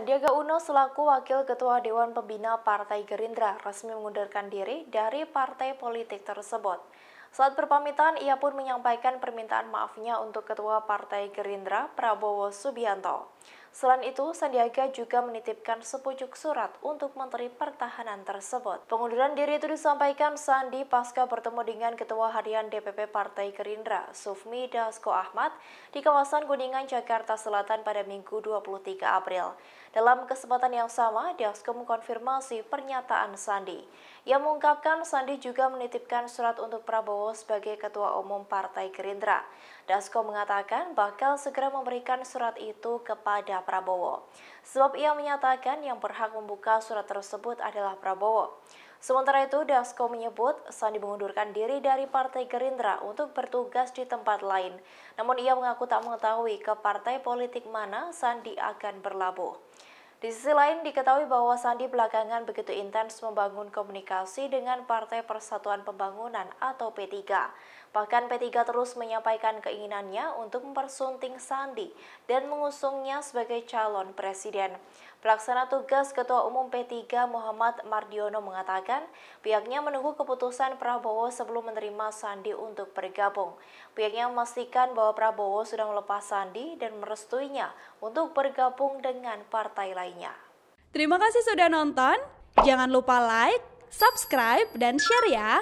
Sandiaga Uno selaku Wakil Ketua Dewan Pembina Partai Gerindra resmi mengundurkan diri dari partai politik tersebut. Saat berpamitan, ia pun menyampaikan permintaan maafnya untuk Ketua Partai Gerindra Prabowo Subianto. Selain itu, Sandiaga juga menitipkan sepucuk surat untuk Menteri Pertahanan tersebut. Pengunduran diri itu disampaikan Sandi pasca bertemu dengan Ketua Harian DPP Partai Gerindra, Sufmi Dasko Ahmad, di kawasan Kuningan, Jakarta Selatan pada Minggu 23 April. Dalam kesempatan yang sama, Dasko mengkonfirmasi pernyataan Sandi. Ia mengungkapkan Sandi juga menitipkan surat untuk Prabowo Prabowo sebagai Ketua Umum Partai Gerindra. Dasko mengatakan bakal segera memberikan surat itu kepada Prabowo. Sebab ia menyatakan yang berhak membuka surat tersebut adalah Prabowo. Sementara itu, Dasko menyebut Sandi mengundurkan diri dari Partai Gerindra untuk bertugas di tempat lain. Namun ia mengaku tak mengetahui ke partai politik mana Sandi akan berlabuh. Di sisi lain, diketahui bahwa Sandi belakangan begitu intens membangun komunikasi dengan Partai Persatuan Pembangunan atau P3. Bahkan P3 terus menyampaikan keinginannya untuk mempersunting Sandi dan mengusungnya sebagai calon presiden. Pelaksana tugas Ketua Umum P3 Muhammad Mardiono mengatakan pihaknya menunggu keputusan Prabowo sebelum menerima Sandi untuk bergabung. Pihaknya memastikan bahwa Prabowo sudah melepas Sandi dan merestuinya untuk bergabung dengan partai lainnya. Terima kasih sudah nonton. Jangan lupa like, subscribe, dan share ya.